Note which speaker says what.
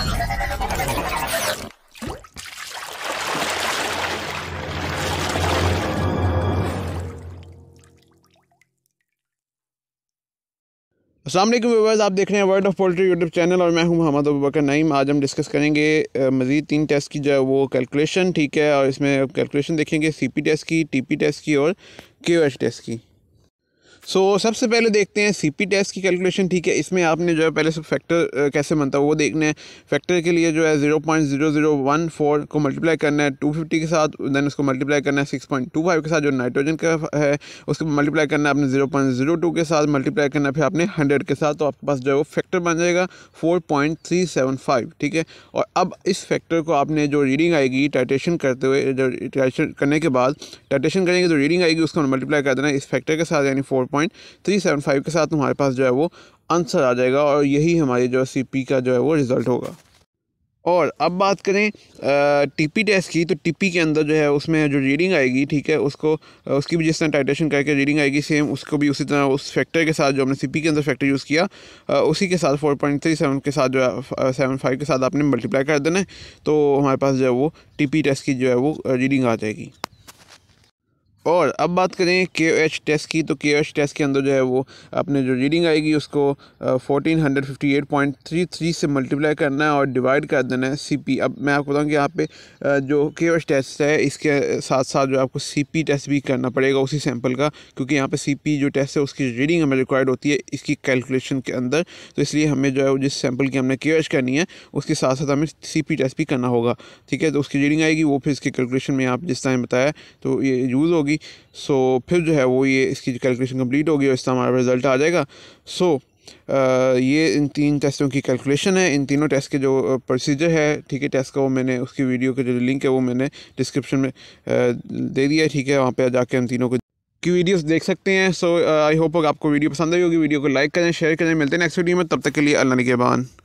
Speaker 1: असल व्यवर्स आप देख रहे हैं world of poultry YouTube channel और मैं हूं मोहम्मद अबूबकर नईम आज हम डिस्कस करेंगे मज़ीद तीन टेस्ट की जो है वो कैलकुलेशन ठीक है और इसमें कैलकुलेशन देखेंगे सीपी टेस्ट की टीपी टेस्ट की और के टेस्ट की सो so, सबसे पहले देखते हैं सी पी टेस्ट की कैलकुलेशन ठीक है इसमें आपने जो है पहले सब फैक्टर कैसे बनता है वो देखना है फैक्टर के लिए जो है zero point zero zero one four को मल्टीप्लाई करना है टू फिफ्टी के साथ देन उसको मल्टीप्लाई करना है सिक्स पॉइंट टू फाइव के साथ जो नाइट्रोजन का है उसको मल्टीप्लाई करना है आपने ज़ीरो पॉइंट ज़ीरो टू के साथ मल्टीप्लाई करना है फिर आपने हंड्रेड के साथ तो आपके पास जो है वो फैक्टर बन जाएगा four point three seven five ठीक है और अब इस फैक्टर को आपने जो रीडिंग आएगी टाइटेशन करते हुए जो टाइटेशन करने के बाद टाइटेशन करेंगे जो रीडिंग आएगी उसको मल्टीप्लाई कर देना इस फैक्टर के साथ यानी four point three seven five के साथ हमारे पास जो है वो आंसर आ जाएगा और यही हमारे जो सी पी का जो है वो रिज़ल्ट होगा और अब बात करें टी पी टेस्ट की तो टीपी के अंदर जो है उसमें जो रीडिंग आएगी ठीक है उसको उसकी भी जिस तरह टाइटेशन करके रीडिंग आएगी सेम उसको भी उसी तरह उस फैक्टर के साथ जो हमने सीपी के अंदर फैक्टर यूज़ किया आ, उसी के साथ फोर पॉइंट थ्री सेवन के साथ जो है सेवन फाइव के साथ आपने मल्टीप्लाई कर देना है तो हमारे पास जो है वो टीपी टेस्ट की जो है वो रीडिंग आ जाएगी और अब बात करें के एच टेस्ट की तो के एच टेस्ट के अंदर जो है वो अपने जो रीडिंग आएगी उसको fourteen hundred fifty eight point three three से मल्टीप्लाई करना है और डिवाइड कर देना है सी पी अब मैं आपको बताऊँ कि यहाँ पे जो के एच टेस्ट है इसके साथ साथ जो आपको सी पी टेस्ट भी करना पड़ेगा उसी सैम्पल का क्योंकि यहाँ पे सी पी जो टेस्ट है उसकी रीडिंग हमें रिक्वायर्ड होती है इसकी कैलकुलेशन के अंदर तो इसलिए हमें जो है जिस सैम्पल की हमने के एच करनी है उसके साथ साथ हमें सी पी टेस्ट भी करना होगा ठीक है तो उसकी रीडिंग आएगी वो फिर इसकी कैलकुलेशन में आप जिस टाइम बताया तो ये यूज़ होगी होगी सो फिर जो है वो ये इसकी कैलकुलेशन कंप्लीट होगी और इसका हमारा रिज़ल्ट आ जाएगा सो so, ये इन तीन टेस्टों की कैलकुलेशन है इन तीनों टेस्ट के जो प्रोसीजर है ठीक है टेस्ट का वो मैंने उसकी वीडियो के जो लिंक है वो मैंने डिस्क्रिप्शन में दे दिया है ठीक है वहाँ पर जाके हम तीनों को की वीडियोस देख सकते हैं सो आई होप आपको वीडियो पसंद आई होगी वीडियो को लाइक करें शेयर करें मिलते हैं नेक्स्ट वीडियो में तब तक के लिए अल्लाह के बान